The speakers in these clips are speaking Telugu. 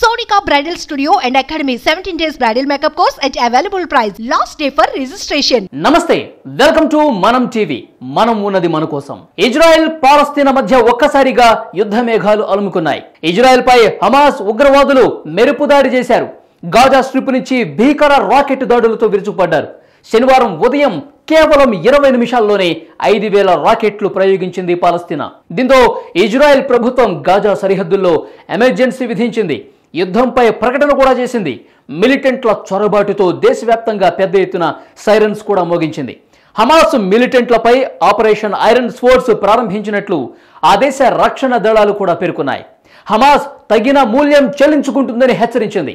Sonika bridal studio and academy seventeen days bridal makeup course at available price last day for registration నమస్తే వెల్కమ్ టు మనం టీవీ మనం ఉన్నది మన కోసం ఇజ్రాయెల్ పాలస్తీనా మధ్య ఒక్కసారిగా యుద్ధ మేఘాలు అలుముకున్నాయి ఇజ్రాయెల్ పై హమాస్ ఉగ్రవాదులు మెరుపుదాడి చేశారు గాజా స్ట్రిప్ నుంచి భీకర రాకెట్ దాడులతో విరుచుకుపడ్డారు శనివారం ఉదయం కేవలం ఇరవై నిమిషాల్లోనే ఐదు వేల రాకెట్లు ప్రయోగించింది పాలస్తీనా దీంతో ఇజ్రాయెల్ ప్రభుత్వం గాజా సరిహద్దుల్లో ఎమర్జెన్సీ విధించింది యుద్ధంపై ప్రకటన కూడా చేసింది మిలిటెంట్ల చొరబాటుతో దేశవ్యాప్తంగా పెద్ద ఎత్తున సైరన్స్ కూడా మోగించింది హమాస్ మిలిటెంట్లపై ఆపరేషన్ ఐరన్ స్పోర్ట్స్ ప్రారంభించినట్లు ఆ దేశ రక్షణ దళాలు కూడా పేర్కొన్నాయి హమాస్ తగిన మూల్యం చెల్లించుకుంటుందని హెచ్చరించింది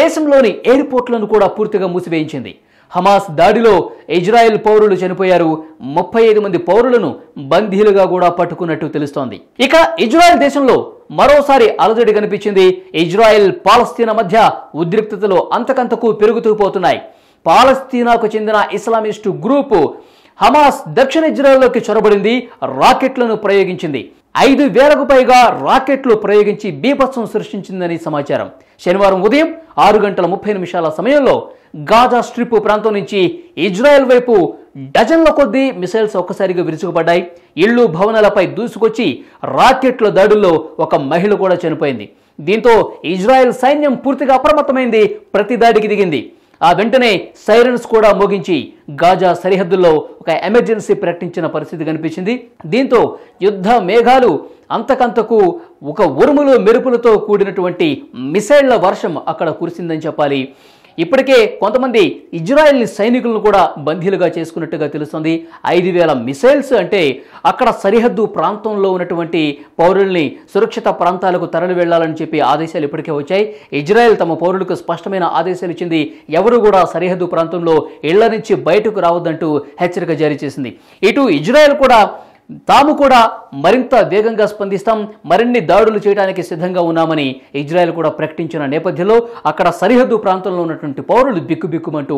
దేశంలోని ఎయిర్పోర్ట్లను కూడా పూర్తిగా మూసివేయించింది హమాస్ దాడిలో ఇజ్రాయెల్ పౌరులు చనిపోయారు ముప్పై ఐదు మంది పౌరులను బందీలుగా కూడా పట్టుకున్నట్టు తెలుస్తోంది ఇక ఇజ్రాయెల్ దేశంలో మరోసారి అలజడి కనిపించింది ఇజ్రాయెల్ పాలస్తీనా మధ్య ఉద్రిక్తతలు అంతకంతకు పెరుగుతూ పోతున్నాయి పాలస్తీనాకు చెందిన ఇస్లామిస్టు గ్రూపు హమాస్ దక్షిణ ఇజ్రాయెల్లోకి చొరబడింది రాకెట్లను ప్రయోగించింది ఐదు వేలకు పైగా రాకెట్లు ప్రయోగించి బీభత్సం సృష్టించిందని సమాచారం శనివారం ఉదయం ఆరు గంటల ముప్పై నిమిషాల సమయంలో గాజా స్ట్రిప్ ప్రాంతం నుంచి ఇజ్రాయెల్ వైపు డజన్ల కొద్దీ మిసైల్స్ ఒక్కసారిగా విరుచుకుపడ్డాయి ఇళ్ళు భవనాలపై దూసుకొచ్చి రాకెట్ల దాడుల్లో ఒక మహిళ కూడా చనిపోయింది దీంతో ఇజ్రాయెల్ సైన్యం పూర్తిగా అప్రమత్తమైంది ప్రతి దాడికి దిగింది ఆ వెంటనే సైరన్స్ కూడా మోగించి గాజా సరిహద్దుల్లో ఒక ఎమర్జెన్సీ ప్రకటించిన పరిస్థితి కనిపించింది దీంతో యుద్ధ మేఘాలు అంతకంతకు ఒక ఉరుములు మెరుపులతో కూడినటువంటి మిసైళ్ల వర్షం అక్కడ కురిసిందని చెప్పాలి ఇప్పటికే కొంతమంది ఇజ్రాయెల్ని సైనికులను కూడా బందీలుగా చేసుకున్నట్టుగా తెలుస్తుంది ఐదు వేల మిసైల్స్ అంటే అక్కడ సరిహద్దు ప్రాంతంలో ఉన్నటువంటి పౌరుల్ని సురక్షిత ప్రాంతాలకు తరలి వెళ్లాలని చెప్పి ఆదేశాలు ఇప్పటికే వచ్చాయి ఇజ్రాయెల్ తమ పౌరులకు స్పష్టమైన ఆదేశాలు ఇచ్చింది ఎవరు కూడా సరిహద్దు ప్రాంతంలో ఇళ్ల నుంచి బయటకు రావద్దంటూ హెచ్చరిక జారీ చేసింది ఇటు ఇజ్రాయెల్ కూడా తాము కూడా మరింత వేగంగా స్పందిస్తాం మరిన్ని దాడులు చేయడానికి సిద్ధంగా ఉన్నామని ఇజ్రాయెల్ కూడా ప్రకటించిన నేపథ్యంలో అక్కడ సరిహద్దు ప్రాంతంలో ఉన్నటువంటి పౌరులు బిక్కుబిక్కుమంటూ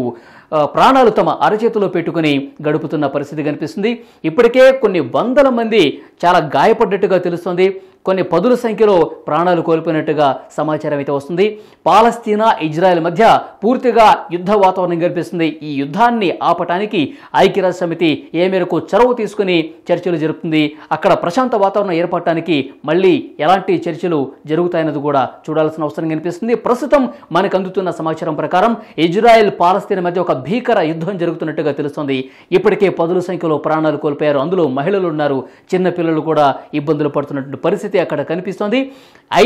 ప్రాణాలు తమ అరచేతిలో పెట్టుకుని గడుపుతున్న పరిస్థితి కనిపిస్తుంది ఇప్పటికే కొన్ని వందల మంది చాలా గాయపడ్డట్టుగా తెలుస్తుంది కొన్ని పదుల సంఖ్యలో ప్రాణాలు కోల్పోయినట్టుగా సమాచారం అయితే వస్తుంది పాలస్తీనా ఇజ్రాయెల్ మధ్య పూర్తిగా యుద్ధ వాతావరణం కనిపిస్తుంది ఈ యుద్ధాన్ని ఆపటానికి ఐక్యరాజ్య సమితి ఏ మేరకు చొరవ తీసుకుని చర్చలు జరుపుతుంది అక్కడ ప్రశాంత వాతావరణం ఏర్పడటానికి మళ్ళీ ఎలాంటి చర్చలు జరుగుతాయన్నది కూడా చూడాల్సిన అవసరం కనిపిస్తుంది ప్రస్తుతం మనకు అందుతున్న సమాచారం ప్రకారం ఇజ్రాయెల్ పాలస్తీన్ మధ్య ఒక భీకర యుద్ధం జరుగుతున్నట్టుగా తెలుస్తుంది ఇప్పటికే పదుల సంఖ్యలో ప్రాణాలు కోల్పోయారు అందులో మహిళలు ఉన్నారు చిన్నపిల్లలు కూడా ఇబ్బందులు పడుతున్నటువంటి పరిస్థితి పరిస్థితి అక్కడ కనిపిస్తోంది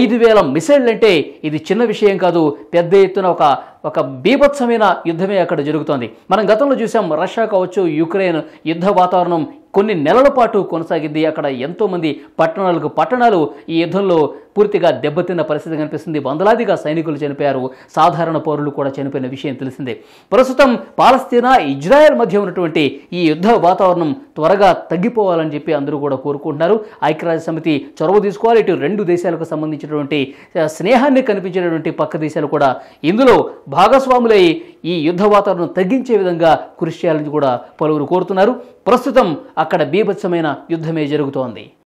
ఐదు వేల మిసైళ్ళు అంటే ఇది చిన్న విషయం కాదు పెద్ద ఎత్తున ఒక ఒక బీభత్సమైన యుద్ధమే అక్కడ జరుగుతోంది మనం గతంలో చూసాం రష్యా కావచ్చు యుక్రెయిన్ యుద్ధ వాతావరణం కొన్ని నెలల పాటు కొనసాగింది అక్కడ ఎంతోమంది పట్టణాలకు పట్టణాలు ఈ యుద్ధంలో పూర్తిగా దెబ్బతిన్న పరిస్థితి కనిపిస్తుంది వందలాదిగా సైనికులు చనిపోయారు సాధారణ పౌరులు కూడా చనిపోయిన విషయం తెలిసిందే ప్రస్తుతం పాలస్తీనా ఇజ్రాయెల్ మధ్య ఉన్నటువంటి ఈ యుద్ధ వాతావరణం త్వరగా తగ్గిపోవాలని చెప్పి అందరూ కూడా కోరుకుంటున్నారు ఐక్యరాజ్య సమితి చొరవ తీసుకోవాలి ఇటు రెండు దేశాలకు సంబంధించినటువంటి స్నేహాన్ని కనిపించినటువంటి పక్క దేశాలు కూడా ఇందులో భాగస్వాములై ఈ యుద్ధ వాతావరణం తగ్గించే విధంగా కృషి చేయాలని కూడా పలువురు కోరుతున్నారు ప్రస్తుతం అక్కడ బీభత్సమైన యుద్ధమే జరుగుతోంది